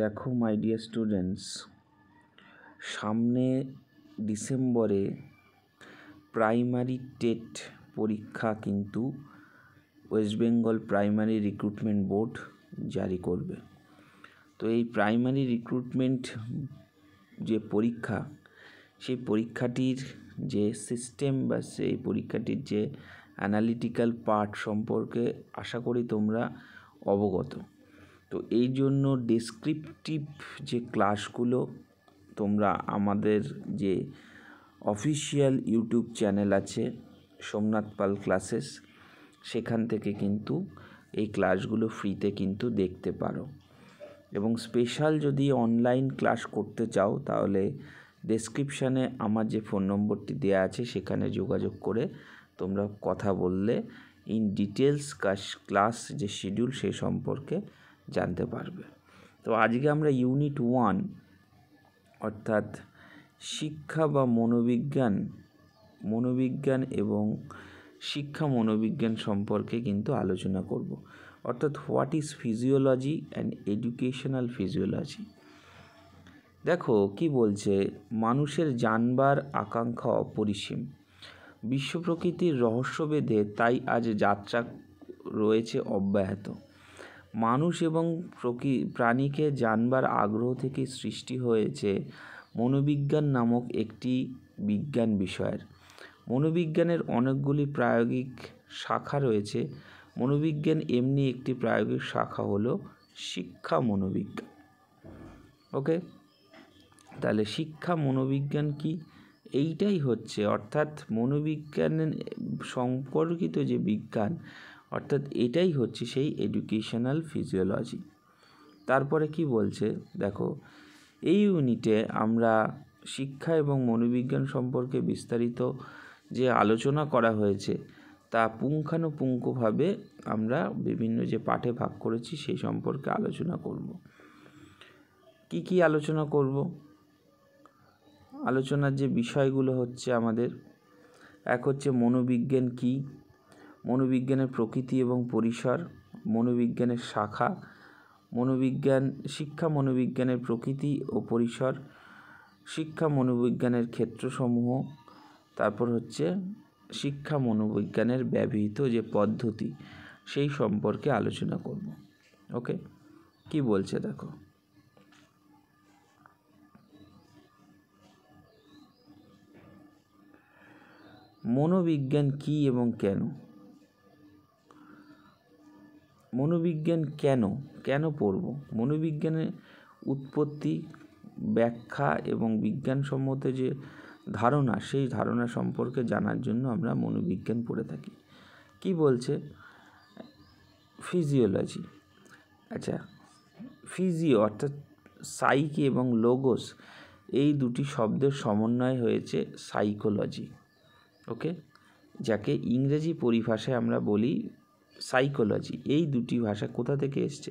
দেখো my dear students সামনে ডিসেম্বরে প্রাইমারি টেট পরীক্ষা কিন্তু West Bengal primary recruitment board জারি করবে তো এই প্রাইমারি রিক্রুটমেন্ট যে পরীক্ষা সেই পরীক্ষাটির যে সিস্টেম বা সেই পরীক্ষাটির যে অ্যানালিটিক্যাল পার্ট সম্পর্কে আশা করি তোমরা অবগত তো এই জন্য ডেসক্রিপটিভ যে ক্লাসগুলো তোমরা আমাদের যে অফিসিয়াল ইউটিউব চ্যানেল আছে সোমনাথ পাল ক্লাসেস সেখান থেকে কিন্তু এই ক্লাসগুলো ফ্রিতে কিন্তু দেখতে পারো এবং স্পেশাল যদি অনলাইন ক্লাস করতে চাও তাহলে ডেসক্রিপশানে আমার যে ফোন নম্বরটি দেওয়া আছে সেখানে যোগাযোগ করে তোমরা কথা বললে ইন ডিটেলস ক্লাস যে শিডিউল সে সম্পর্কে জানতে পারবে তো আজকে আমরা ইউনিট ওয়ান অর্থাৎ শিক্ষা বা মনোবিজ্ঞান মনোবিজ্ঞান এবং শিক্ষা মনোবিজ্ঞান সম্পর্কে কিন্তু আলোচনা করব অর্থাৎ what is physiology and educational physiology দেখো কি বলছে মানুষের জানবার আকাঙ্ক্ষা অপরিসীম বিশ্ব প্রকৃতির রহস্যভেদে তাই আজ যাত্রা রয়েছে অব্যাহত মানুষ এবং প্রকি প্রাণীকে জানবার আগ্রহ থেকে সৃষ্টি হয়েছে মনোবিজ্ঞান নামক একটি বিজ্ঞান বিষয়ের মনোবিজ্ঞানের অনেকগুলি প্রায়োগিক শাখা রয়েছে মনোবিজ্ঞান এমনি একটি প্রায়োগিক শাখা হল শিক্ষা মনোবিজ্ঞান ওকে তাহলে শিক্ষা মনোবিজ্ঞান কি এইটাই হচ্ছে অর্থাৎ মনোবিজ্ঞান সম্পর্কিত যে বিজ্ঞান অর্থাৎ এটাই হচ্ছে সেই এডুকেশনাল ফিজিওলজি তারপরে কি বলছে দেখো এই ইউনিটে আমরা শিক্ষা এবং মনোবিজ্ঞান সম্পর্কে বিস্তারিত যে আলোচনা করা হয়েছে তা পুঙ্খানুপুঙ্খভাবে আমরা বিভিন্ন যে পাঠে ভাগ করেছি সেই সম্পর্কে আলোচনা করব কি কি আলোচনা করব আলোচনার যে বিষয়গুলো হচ্ছে আমাদের এক হচ্ছে মনোবিজ্ঞান কী মনোবিজ্ঞানের প্রকৃতি এবং পরিসর মনোবিজ্ঞানের শাখা মনোবিজ্ঞান শিক্ষা মনোবিজ্ঞানের প্রকৃতি ও পরিসর শিক্ষা মনোবিজ্ঞানের ক্ষেত্রসমূহ তারপর হচ্ছে শিক্ষা মনোবিজ্ঞানের ব্যবহৃত যে পদ্ধতি সেই সম্পর্কে আলোচনা করব ওকে কি বলছে দেখো মনোবিজ্ঞান কি এবং কেন মনোবিজ্ঞান কেন কেন পড়ব মনোবিজ্ঞানের উৎপত্তি ব্যাখ্যা এবং বিজ্ঞানসম্মত যে ধারণা সেই ধারণা সম্পর্কে জানার জন্য আমরা মনোবিজ্ঞান পড়ে থাকি কী বলছে ফিজিওলজি আচ্ছা ফিজিও অর্থাৎ সাইকি এবং লোগোস এই দুটি শব্দের সমন্বয় হয়েছে সাইকোলজি ওকে যাকে ইংরেজি পরিভাষায় আমরা বলি সাইকোলজি এই দুটি ভাষা কোথা থেকে এসছে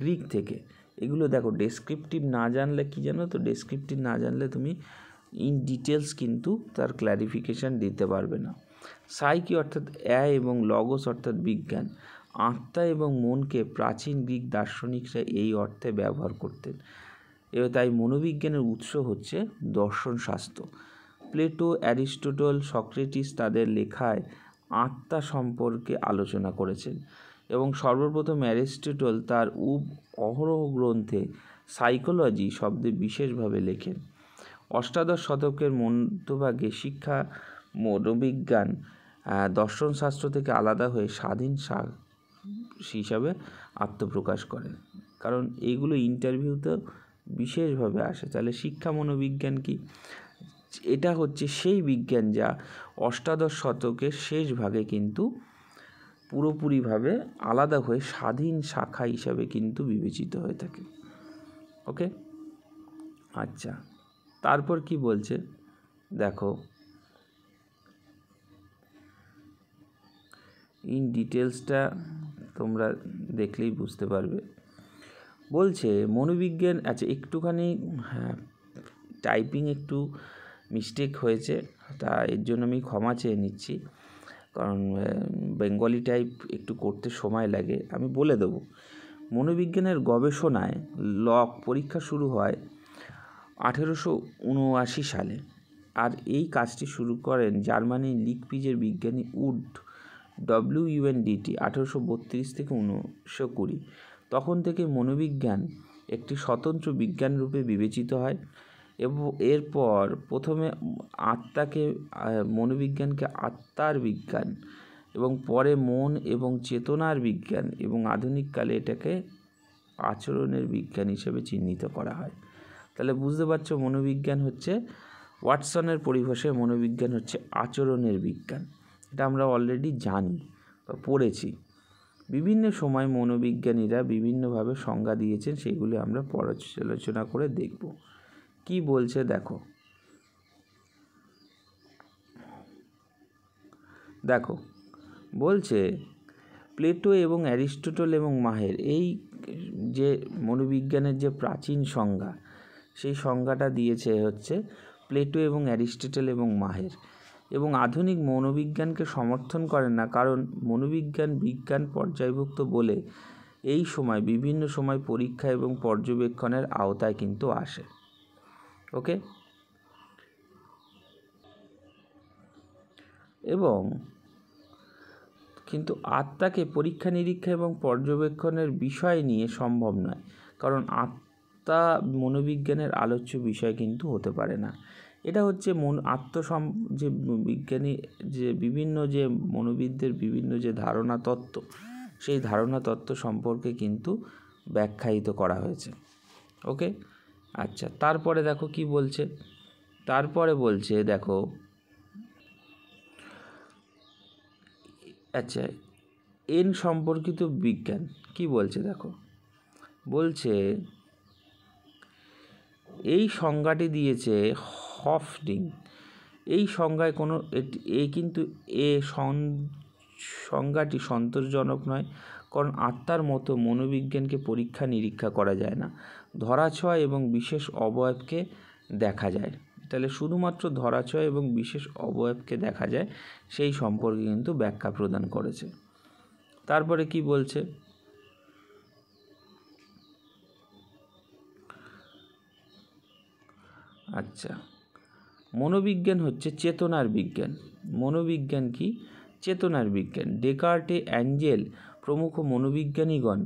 গ্রিক থেকে এগুলো দেখো ডেসক্রিপটিভ না জানলে কি জানো তো ডেসক্রিপটিভ না জানলে তুমি ইন ডিটেলস কিন্তু তার ক্ল্যারিফিকেশান দিতে পারবে না সাইকি অর্থাৎ অ্যা এবং লগস অর্থাৎ বিজ্ঞান আত্মা এবং মনকে প্রাচীন গ্রিক দার্শনিকরা এই অর্থে ব্যবহার করতেন এবং তাই মনোবিজ্ঞানের উৎস হচ্ছে দর্শনশাস্ত্র প্লেটো অ্যারিস্টোটল সক্রেটিস তাদের লেখায় আত্মা সম্পর্কে আলোচনা করেছেন এবং সর্বপ্রথম অ্যারিস্টটল তার উব অহরহ গ্রন্থে সাইকোলজি শব্দে বিশেষভাবে লেখেন অষ্টাদশ শতকের মধ্যভাগে শিক্ষা মনোবিজ্ঞান দর্শনশাস্ত্র থেকে আলাদা হয়ে স্বাধীন হিসাবে আত্মপ্রকাশ করেন কারণ এগুলো ইন্টারভিউতে বিশেষভাবে আসে তাহলে শিক্ষা মনোবিজ্ঞান কি এটা হচ্ছে সেই বিজ্ঞান যা অষ্টাদশ শতকের শেষ ভাগে কিন্তু পুরোপুরিভাবে আলাদা হয়ে স্বাধীন শাখা হিসাবে কিন্তু বিবেচিত হয়ে থাকে ওকে আচ্ছা তারপর কি বলছে দেখো ইন ডিটেলসটা তোমরা দেখলেই বুঝতে পারবে বলছে মনোবিজ্ঞান আচ্ছা একটুখানি হ্যাঁ টাইপিং একটু মিস্টেক হয়েছে তা এর জন্য আমি ক্ষমা চেয়ে নিচ্ছি কারণ বেঙ্গলি টাইপ একটু করতে সময় লাগে আমি বলে দেবো মনোবিজ্ঞানের গবেষণায় লক পরীক্ষা শুরু হয় আঠেরোশো উনআশি সালে আর এই কাজটি শুরু করেন জার্মানির লিকপিজের বিজ্ঞানী উড ডব্লিউ ডিটি আঠেরোশো বত্রিশ থেকে উনিশশো কুড়ি তখন থেকে মনোবিজ্ঞান একটি স্বতন্ত্র বিজ্ঞান রূপে বিবেচিত হয় এবং এরপর প্রথমে আত্মাকে মনোবিজ্ঞানকে আত্মার বিজ্ঞান এবং পরে মন এবং চেতনার বিজ্ঞান এবং আধুনিককালে এটাকে আচরণের বিজ্ঞান হিসেবে চিহ্নিত করা হয় তাহলে বুঝতে পারছো মনোবিজ্ঞান হচ্ছে ওয়াটসনের পরিভাষায় মনোবিজ্ঞান হচ্ছে আচরণের বিজ্ঞান এটা আমরা অলরেডি জানি বা পড়েছি বিভিন্ন সময় মনোবিজ্ঞানীরা বিভিন্নভাবে সংজ্ঞা দিয়েছেন সেগুলি আমরা পর্যালোচনা করে দেখব কি বলছে দেখো দেখো বলছে প্লেটো এবং অ্যারিস্টোটল এবং মাহের এই যে মনোবিজ্ঞানের যে প্রাচীন সংজ্ঞা সেই সংজ্ঞাটা দিয়েছে হচ্ছে প্লেটো এবং অ্যারিস্টোটল এবং মাহের এবং আধুনিক মনোবিজ্ঞানকে সমর্থন করেন না কারণ মনোবিজ্ঞান বিজ্ঞান পর্যায়ভুক্ত বলে এই সময় বিভিন্ন সময় পরীক্ষা এবং পর্যবেক্ষণের আওতায় কিন্তু আসে ওকে এবং কিন্তু আত্মাকে পরীক্ষা নিরীক্ষা এবং পর্যবেক্ষণের বিষয় নিয়ে সম্ভব নয় কারণ আত্মা মনোবিজ্ঞানের আলোচ্য বিষয় কিন্তু হতে পারে না এটা হচ্ছে মন আত্মসম যে বিজ্ঞানী যে বিভিন্ন যে মনোবিদদের বিভিন্ন যে ধারণা তত্ত্ব সেই ধারণা তত্ত্ব সম্পর্কে কিন্তু ব্যাখ্যায়িত করা হয়েছে ওকে আচ্ছা তারপরে দেখো কি বলছে তারপরে বলছে দেখো আচ্ছা এন সম্পর্কিত বিজ্ঞান কি বলছে দেখো বলছে এই সংজ্ঞাটি দিয়েছে হফডিং এই সংজ্ঞায় কোনো এ কিন্তু এ সংজ্ঞাটি সন্তোষজনক নয় কারণ আত্মার মতো মনোবিজ্ঞানকে পরীক্ষা নিরীক্ষা করা যায় না ধরাছোঁয়া এবং বিশেষ অবয়বকে দেখা যায় তাহলে শুধুমাত্র ধরাছোঁয়া এবং বিশেষ অবয়বকে দেখা যায় সেই সম্পর্কে কিন্তু ব্যাখ্যা প্রদান করেছে তারপরে কি বলছে আচ্ছা মনোবিজ্ঞান হচ্ছে চেতনার বিজ্ঞান মনোবিজ্ঞান কি চেতনার বিজ্ঞান ডেকার্টে অ্যাঞ্জেল প্রমুখ মনোবিজ্ঞানীগণ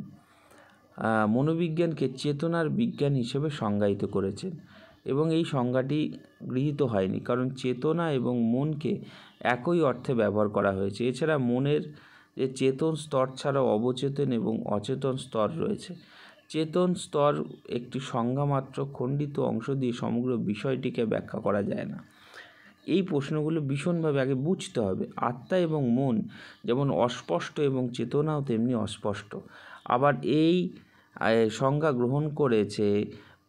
মনোবিজ্ঞানকে চেতনার বিজ্ঞান হিসেবে সংজ্ঞায়িত করেছেন এবং এই সংজ্ঞাটি গৃহীত হয়নি কারণ চেতনা এবং মনকে একই অর্থে ব্যবহার করা হয়েছে এছাড়া মনের যে চেতন স্তর ছাড়াও অবচেতন এবং অচেতন স্তর রয়েছে চেতন স্তর একটি সংজ্ঞামাত্র খণ্ডিত অংশ দিয়ে সমগ্র বিষয়টিকে ব্যাখ্যা করা যায় না এই প্রশ্নগুলো ভীষণভাবে আগে বুঝতে হবে আত্মা এবং মন যেমন অস্পষ্ট এবং চেতনাও তেমনি অস্পষ্ট আবার এই সংজ্ঞা গ্রহণ করেছে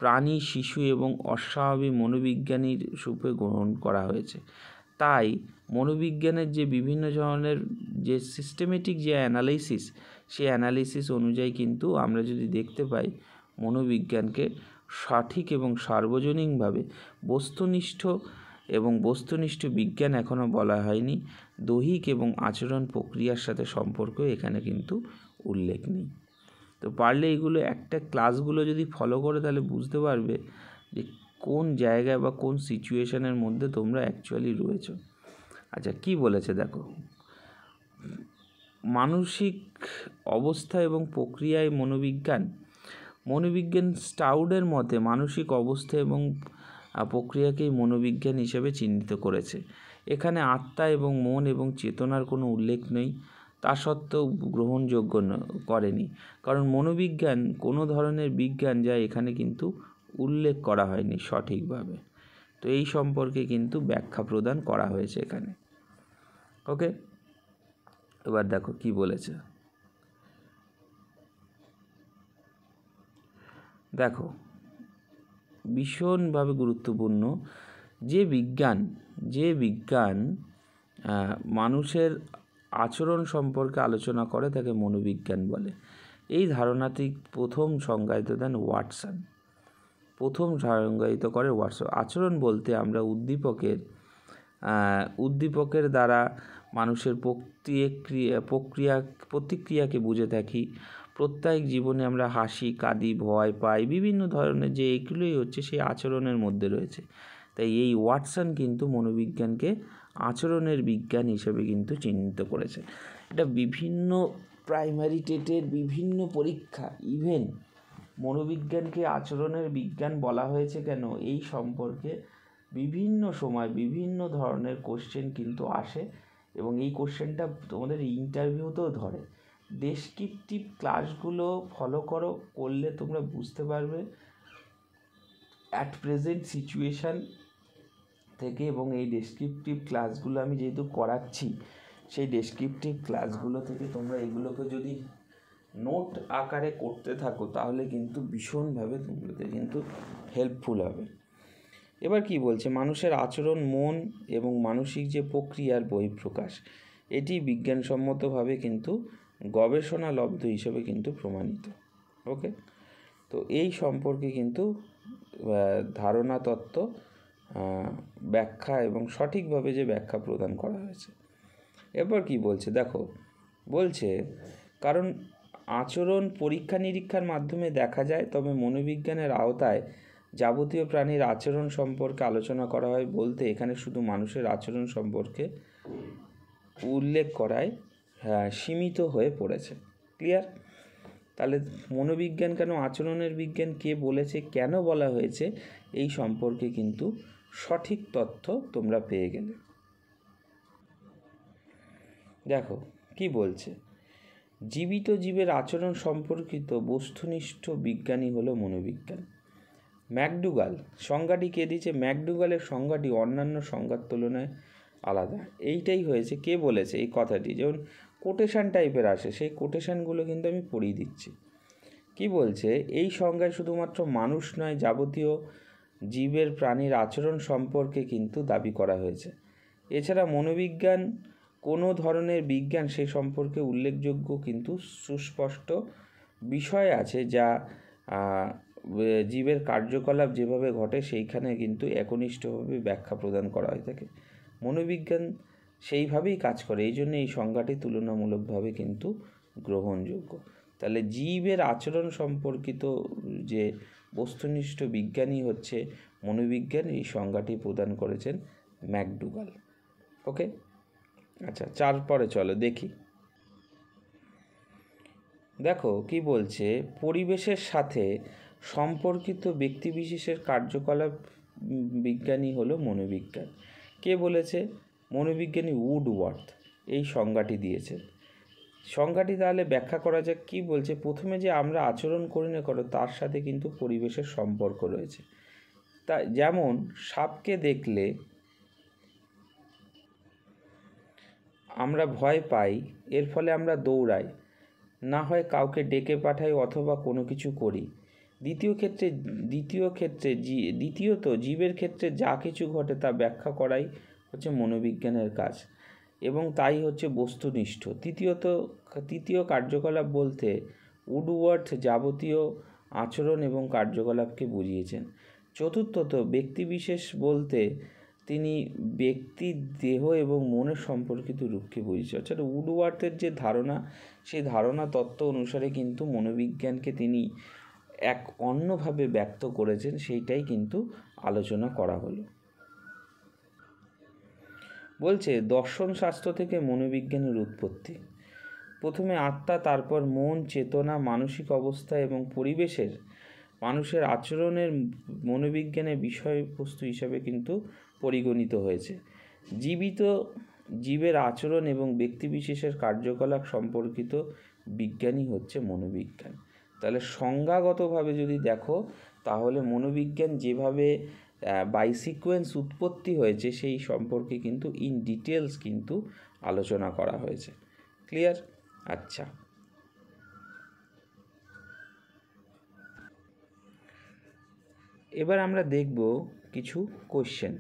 প্রাণী শিশু এবং অস্বাভাবিক মনোবিজ্ঞানীর রূপে গ্রহণ করা হয়েছে তাই মনোবিজ্ঞানের যে বিভিন্ন ধরনের যে সিস্টেমেটিক যে অ্যানালাইসিস সেই অ্যানালিসিস অনুযায়ী কিন্তু আমরা যদি দেখতে পাই মনোবিজ্ঞানকে সঠিক এবং সার্বজনীনভাবে বস্তুনিষ্ঠ এবং বস্তুনিষ্ঠ বিজ্ঞান এখনও বলা হয়নি দৈহিক এবং আচরণ প্রক্রিয়ার সাথে সম্পর্ক এখানে কিন্তু উল্লেখ নেই তো পারলে এগুলো একটা ক্লাসগুলো যদি ফলো করে তাহলে বুঝতে পারবে যে কোন জায়গায় বা কোন সিচুয়েশনের মধ্যে তোমরা অ্যাকচুয়ালি রয়েছ আচ্ছা কি বলেছে দেখো মানসিক অবস্থা এবং প্রক্রিয়ায় মনোবিজ্ঞান মনোবিজ্ঞান স্টাউডের মতে মানসিক অবস্থা এবং প্রক্রিয়াকেই মনোবিজ্ঞান হিসেবে চিহ্নিত করেছে এখানে আত্মা এবং মন এবং চেতনার কোনো উল্লেখ নেই তা সত্ত্বেও গ্রহণযোগ্য করেনি কারণ মনোবিজ্ঞান কোনো ধরনের বিজ্ঞান যা এখানে কিন্তু উল্লেখ করা হয়নি সঠিকভাবে তো এই সম্পর্কে কিন্তু ব্যাখ্যা প্রদান করা হয়েছে এখানে ওকে এবার দেখো কি বলেছে দেখো ভীষণভাবে গুরুত্বপূর্ণ যে বিজ্ঞান যে বিজ্ঞান মানুষের আচরণ সম্পর্কে আলোচনা করে তাকে মনোবিজ্ঞান বলে এই ধারণাটি প্রথম সংজ্ঞায়িত দেন ওয়াটসন প্রথম সংজ্ঞায়িত করে ওয়াটসন আচরণ বলতে আমরা উদ্দীপকের উদ্দীপকের দ্বারা মানুষের প্রক্রিয়া প্রক্রিয়া প্রতিক্রিয়াকে বুঝে থাকি প্রত্যেক জীবনে আমরা হাসি কাঁদি ভয় পাই বিভিন্ন ধরনের যে এগুলোই হচ্ছে সেই আচরণের মধ্যে রয়েছে তাই এই ওয়াটসন কিন্তু মনোবিজ্ঞানকে আচরণের বিজ্ঞান হিসেবে কিন্তু চিহ্নিত করেছে এটা বিভিন্ন প্রাইমারি টেটের বিভিন্ন পরীক্ষা ইভেন মনোবিজ্ঞানকে আচরণের বিজ্ঞান বলা হয়েছে কেন এই সম্পর্কে বিভিন্ন সময় বিভিন্ন ধরনের কোশ্চেন কিন্তু আসে এবং এই কোশ্চেনটা তোমাদের ইন্টারভিউতেও ধরে ডেসক্রিপটিভ ক্লাসগুলো ফলো করো করলে তোমরা বুঝতে পারবে অ্যাট প্রেজেন্ট সিচুয়েশান থেকে এবং এই ডেসক্রিপটিভ ক্লাসগুলো আমি যেহেতু করাচ্ছি সেই ডেসক্রিপটিভ ক্লাসগুলো থেকে তোমরা এগুলোকে যদি নোট আকারে করতে থাকো তাহলে কিন্তু ভীষণভাবে তোমাদের কিন্তু হেল্পফুল হবে এবার কি বলছে মানুষের আচরণ মন এবং মানসিক যে প্রক্রিয়ার বহিঃপ্রকাশ এটি বিজ্ঞানসম্মতভাবে কিন্তু গবেষণা লব্ধ হিসেবে কিন্তু প্রমাণিত ওকে তো এই সম্পর্কে কিন্তু ধারণা তত্ত্ব ব্যাখ্যা এবং সঠিকভাবে যে ব্যাখ্যা প্রদান করা হয়েছে এরপর কি বলছে দেখো বলছে কারণ আচরণ পরীক্ষা নিরীক্ষার মাধ্যমে দেখা যায় তবে মনোবিজ্ঞানের আওতায় যাবতীয় প্রাণীর আচরণ সম্পর্কে আলোচনা করা হয় বলতে এখানে শুধু মানুষের আচরণ সম্পর্কে উল্লেখ করায় সীমিত হয়ে পড়েছে ক্লিয়ার তাহলে মনোবিজ্ঞান কেন আচরণের বিজ্ঞান কে বলেছে কেন বলা হয়েছে এই সম্পর্কে কিন্তু সঠিক তথ্য তোমরা পেয়ে গেলে দেখো কি বলছে জীবিত জীবের আচরণ সম্পর্কিত বস্তুনিষ্ঠ বিজ্ঞানী হলো মনোবিজ্ঞান ম্যাকডুগাল সংজ্ঞাটি কে দিয়েছে ম্যাকডুগালের সংজ্ঞাটি অন্যান্য সংজ্ঞার তুলনায় আলাদা এইটাই হয়েছে কে বলেছে এই কথাটি যেমন কোটেশান টাইপের আসে সেই কোটেশানগুলো কিন্তু আমি পড়িয়ে দিচ্ছি কি বলছে এই সংজ্ঞায় শুধুমাত্র মানুষ নয় যাবতীয় জীবের প্রাণীর আচরণ সম্পর্কে কিন্তু দাবি করা হয়েছে এছাড়া মনোবিজ্ঞান কোনো ধরনের বিজ্ঞান সে সম্পর্কে উল্লেখযোগ্য কিন্তু সুস্পষ্ট বিষয় আছে যা জীবের কার্যকলাপ যেভাবে ঘটে সেইখানে কিন্তু একনিষ্ঠভাবে ব্যাখ্যা প্রদান করা হয়ে থাকে মনোবিজ্ঞান সেইভাবেই কাজ করে এই জন্য এই সংজ্ঞাটি তুলনামূলকভাবে কিন্তু গ্রহণযোগ্য তাহলে জীবের আচরণ সম্পর্কিত যে বস্তুনিষ্ঠ বিজ্ঞানী হচ্ছে মনোবিজ্ঞান এই সংজ্ঞাটি প্রদান করেছেন ম্যাকডুগাল ওকে আচ্ছা চার পরে চলো দেখি দেখো কি বলছে পরিবেশের সাথে সম্পর্কিত ব্যক্তিবিশেষের কার্যকলাপ বিজ্ঞানী হলো মনোবিজ্ঞান কে বলেছে মনোবিজ্ঞানী উডওয়ার্থ এই সংজ্ঞাটি দিয়েছেন সংজ্ঞাটি তাহলে ব্যাখ্যা করা যাক কি বলছে প্রথমে যে আমরা আচরণ করি না করো তার সাথে কিন্তু পরিবেশের সম্পর্ক রয়েছে তা যেমন সাপকে দেখলে আমরা ভয় পাই এর ফলে আমরা দৌড়াই না হয় কাউকে ডেকে পাঠাই অথবা কোনো কিছু করি দ্বিতীয় ক্ষেত্রে দ্বিতীয় ক্ষেত্রে দ্বিতীয়ত জীবের ক্ষেত্রে যা কিছু ঘটে তা ব্যাখ্যা করাই হচ্ছে মনোবিজ্ঞানের কাজ এবং তাই হচ্ছে বস্তুনিষ্ঠ তৃতীয়ত তৃতীয় কার্যকলাপ বলতে উডওয়ার্থ যাবতীয় আচরণ এবং কার্যকলাপকে বুঝিয়েছেন চতুর্থত ব্যক্তিবিশেষ বলতে তিনি ব্যক্তির দেহ এবং মনের সম্পর্কিত রূপকে বুঝেছে অর্থাৎ উডওয়ার্থের যে ধারণা সেই ধারণা তত্ত্ব অনুসারে কিন্তু মনোবিজ্ঞানকে তিনি এক অন্যভাবে ব্যক্ত করেছেন সেইটাই কিন্তু আলোচনা করা হলো বলছে দর্শন শাস্ত্র থেকে মনোবিজ্ঞানের উৎপত্তি প্রথমে আত্মা তারপর মন চেতনা মানসিক অবস্থা এবং পরিবেশের মানুষের আচরণের মনোবিজ্ঞানের বিষয়বস্তু হিসাবে কিন্তু পরিগণিত হয়েছে জীবিত জীবের আচরণ এবং ব্যক্তিবিশেষের কার্যকলাপ সম্পর্কিত বিজ্ঞানই হচ্ছে মনোবিজ্ঞান তাহলে সংজ্ঞাগতভাবে যদি দেখো তাহলে মনোবিজ্ঞান যেভাবে বাই সিকোয়েন্স উৎপত্তি হয়েছে সেই সম্পর্কে কিন্তু ইন ডিটেলস কিন্তু আলোচনা করা হয়েছে ক্লিয়ার আচ্ছা এবার আমরা দেখব কিছু কোশ্চেন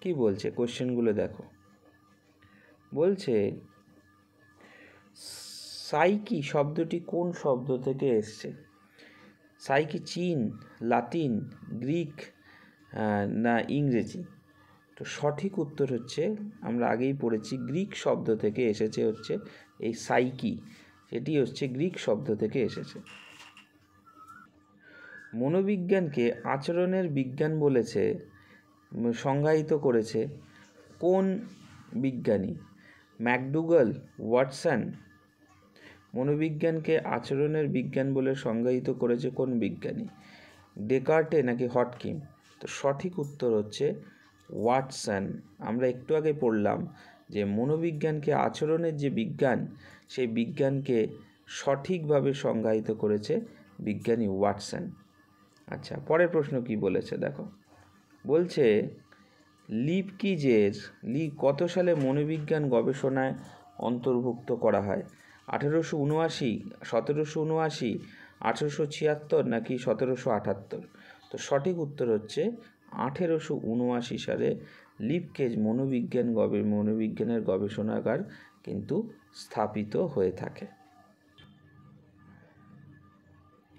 কি বলছে কোশ্চেনগুলো দেখো বলছে সাইকি শব্দটি কোন শব্দ থেকে এসছে সাইকি চীন লাতিন গ্রিক না ইংরেজি তো সঠিক উত্তর হচ্ছে আমরা আগেই পড়েছি গ্রিক শব্দ থেকে এসেছে হচ্ছে এই সাইকি সেটি হচ্ছে গ্রিক শব্দ থেকে এসেছে মনোবিজ্ঞানকে আচরণের বিজ্ঞান বলেছে সংজ্ঞায়িত করেছে কোন বিজ্ঞানী ম্যাকডুগাল ওয়াটসন মনোবিজ্ঞানকে আচরণের বিজ্ঞান বলে সংজ্ঞায়িত করেছে কোন বিজ্ঞানী ডেকার্টে নাকি হটকিম তো সঠিক উত্তর হচ্ছে ওয়াটসন আমরা একটু আগে পড়লাম যে মনোবিজ্ঞানকে আচরণের যে বিজ্ঞান সেই বিজ্ঞানকে সঠিকভাবে সংজ্ঞায়িত করেছে বিজ্ঞানী ওয়াটসন আচ্ছা পরের প্রশ্ন কি বলেছে দেখো বলছে লিপকিজের লি কত সালে মনোবিজ্ঞান গবেষণায় অন্তর্ভুক্ত করা হয় আঠেরোশো উনআশি সতেরোশো উনআশি আঠেরোশো ছিয়াত্তর নাকি সতেরোশো আটাত্তর তো সঠিক উত্তর হচ্ছে আঠেরোশো উনআশি সালে লিপকেজ মনোবিজ্ঞান গবে মনোবিজ্ঞানের গবেষণাগার কিন্তু স্থাপিত হয়ে থাকে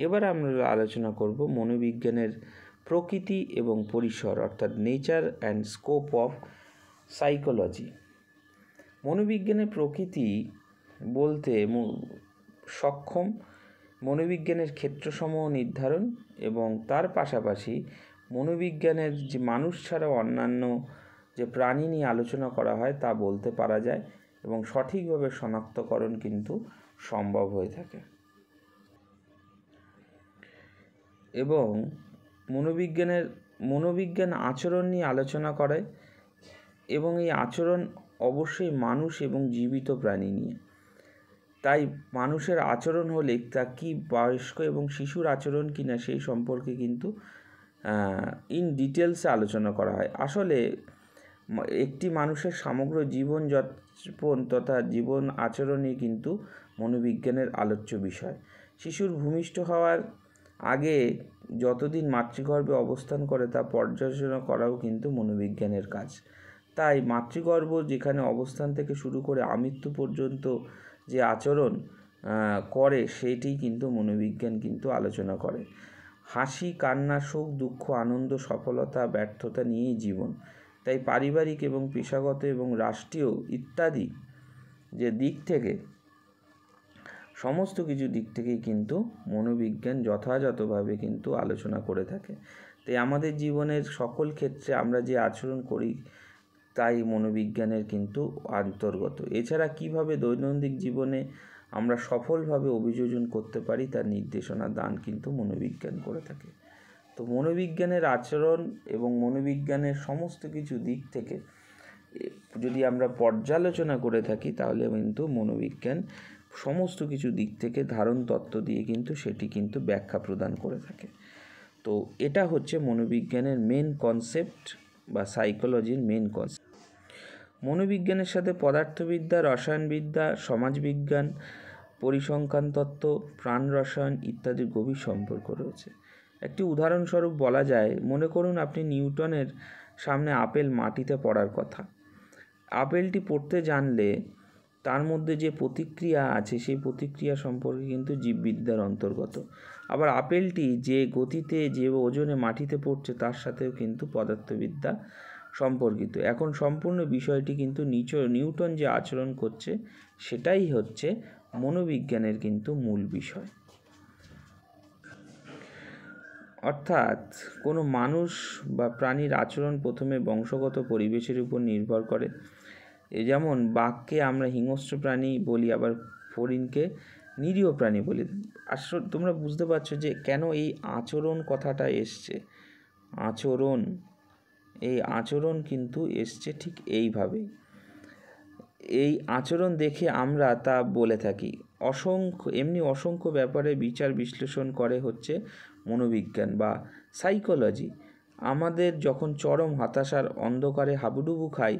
এবার আমরা আলোচনা করব মনোবিজ্ঞানের প্রকৃতি এবং পরিসর অর্থাৎ nature and scope of psychology মনোবিজ্ঞানের প্রকৃতি বলতে সক্ষম মনোবিজ্ঞানের ক্ষেত্রসমূহ নির্ধারণ এবং তার পাশাপাশি মনোবিজ্ঞানের যে মানুষ ছাড়া অন্যান্য যে প্রাণী নিয়ে আলোচনা করা হয় তা বলতে পারা যায় এবং সঠিকভাবে শনাক্তকরণ কিন্তু সম্ভব হয়ে থাকে এবং মনোবিজ্ঞানের মনোবিজ্ঞান আচরণ নিয়ে আলোচনা করে এবং এই আচরণ অবশ্যই মানুষ এবং জীবিত প্রাণী নিয়ে তাই মানুষের আচরণ হলে তা কী বয়স্ক এবং শিশুর আচরণ কি না সেই সম্পর্কে কিন্তু ইন ডিটেলসে আলোচনা করা হয় আসলে একটি মানুষের সমগ্র জীবন যাপন তথা জীবন আচরণই কিন্তু মনোবিজ্ঞানের আলোচ্য বিষয় শিশুর ভূমিষ্ঠ হওয়ার আগে যতদিন মাতৃগর্ভে অবস্থান করে তা পর্যালোচনা করাও কিন্তু মনোবিজ্ঞানের কাজ তাই মাতৃগর্ভ যেখানে অবস্থান থেকে শুরু করে আমৃত্য পর্যন্ত যে আচরণ করে সেটি কিন্তু মনোবিজ্ঞান কিন্তু আলোচনা করে হাসি কান্না শোক দুঃখ আনন্দ সফলতা ব্যর্থতা নিয়েই জীবন তাই পারিবারিক এবং পেশাগত এবং রাষ্ট্রীয় ইত্যাদি যে দিক থেকে সমস্ত কিছু দিক থেকেই কিন্তু মনোবিজ্ঞান যথাযথভাবে কিন্তু আলোচনা করে থাকে তাই আমাদের জীবনের সকল ক্ষেত্রে আমরা যে আচরণ করি তাই মনোবিজ্ঞানের কিন্তু অন্তর্গত এছাড়া কিভাবে দৈনন্দিন জীবনে আমরা সফলভাবে অভিযোজন করতে পারি তার নির্দেশনা দান কিন্তু মনোবিজ্ঞান করে থাকে তো মনোবিজ্ঞানের আচরণ এবং মনোবিজ্ঞানের সমস্ত কিছু দিক থেকে যদি আমরা পর্যালোচনা করে থাকি তাহলে কিন্তু মনোবিজ্ঞান সমস্ত কিছু দিক থেকে ধারণ তত্ত্ব দিয়ে কিন্তু সেটি কিন্তু ব্যাখ্যা প্রদান করে থাকে তো এটা হচ্ছে মনোবিজ্ঞানের মেন কনসেপ্ট বা সাইকোলজির মেন কনসেপ্ট মনোবিজ্ঞানের সাথে পদার্থবিদ্যা রসায়নবিদ্যা সমাজবিজ্ঞান পরিসংখ্যান তত্ত্ব প্রাণ রসায়ন ইত্যাদির গভীর সম্পর্ক রয়েছে একটি উদাহরণস্বরূপ বলা যায় মনে করুন আপনি নিউটনের সামনে আপেল মাটিতে পড়ার কথা আপেলটি পড়তে জানলে তার মধ্যে যে প্রতিক্রিয়া আছে সেই প্রতিক্রিয়া সম্পর্কে কিন্তু জীববিদ্যার অন্তর্গত আবার আপেলটি যে গতিতে যে ওজনে মাটিতে পড়ছে তার সাথেও কিন্তু পদার্থবিদ্যা সম্পর্কিত এখন সম্পূর্ণ বিষয়টি কিন্তু নিচ নিউটন যে আচরণ করছে সেটাই হচ্ছে মনোবিজ্ঞানের কিন্তু মূল বিষয় অর্থাৎ কোনো মানুষ বা প্রাণীর আচরণ প্রথমে বংশগত পরিবেশের উপর নির্ভর করে যেমন বাঘকে আমরা হিংস্র প্রাণী বলি আবার ফরিনকে নিরীহ প্রাণী বলি আসল তোমরা বুঝতে পারছো যে কেন এই আচরণ কথাটা এসছে আচরণ এই আচরণ কিন্তু এসছে ঠিক এইভাবেই এই আচরণ দেখে আমরা তা বলে থাকি অসংখ্য এমনি অসংখ্য ব্যাপারে বিচার বিশ্লেষণ করে হচ্ছে মনোবিজ্ঞান বা সাইকোলজি আমাদের যখন চরম হতাশার অন্ধকারে হাবুডুবু খাই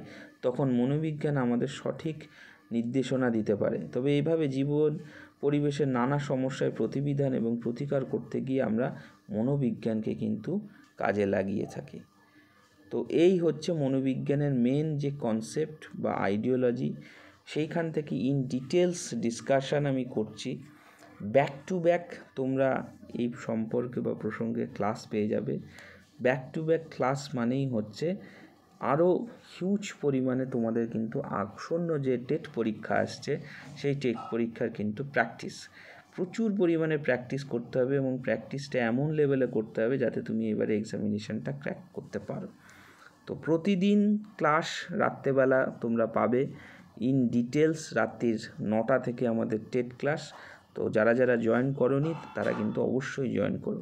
তখন মনোবিজ্ঞান আমাদের সঠিক নির্দেশনা দিতে পারে তবে এইভাবে জীবন পরিবেশের নানা সমস্যায় প্রতিবিধান এবং প্রতিকার করতে গিয়ে আমরা মনোবিজ্ঞানকে কিন্তু কাজে লাগিয়ে থাকি তো এই হচ্ছে মনোবিজ্ঞানের মেন যে কনসেপ্ট বা আইডিওলজি সেইখান থেকে ইন ডিটেলস ডিসকাশান আমি করছি ব্যাক টু ব্যাক তোমরা এই সম্পর্কে বা প্রসঙ্গে ক্লাস পেয়ে যাবে ব্যাক টু ব্যাক ক্লাস মানেই হচ্ছে আরও হিউজ পরিমাণে তোমাদের কিন্তু আসন্ন যে টেট পরীক্ষা আসছে সেই টেট পরীক্ষার কিন্তু প্র্যাকটিস প্রচুর পরিমাণে প্র্যাকটিস করতে হবে এবং প্র্যাকটিসটা এমন লেভেলে করতে হবে যাতে তুমি এবারে এক্সামিনেশনটা ক্র্যাক করতে পারো তো প্রতিদিন ক্লাস রাত্রেবেলা তোমরা পাবে ইন ডিটেলস রাত্রির নটা থেকে আমাদের টেট ক্লাস তো যারা যারা জয়েন করনি তারা কিন্তু অবশ্যই জয়েন করো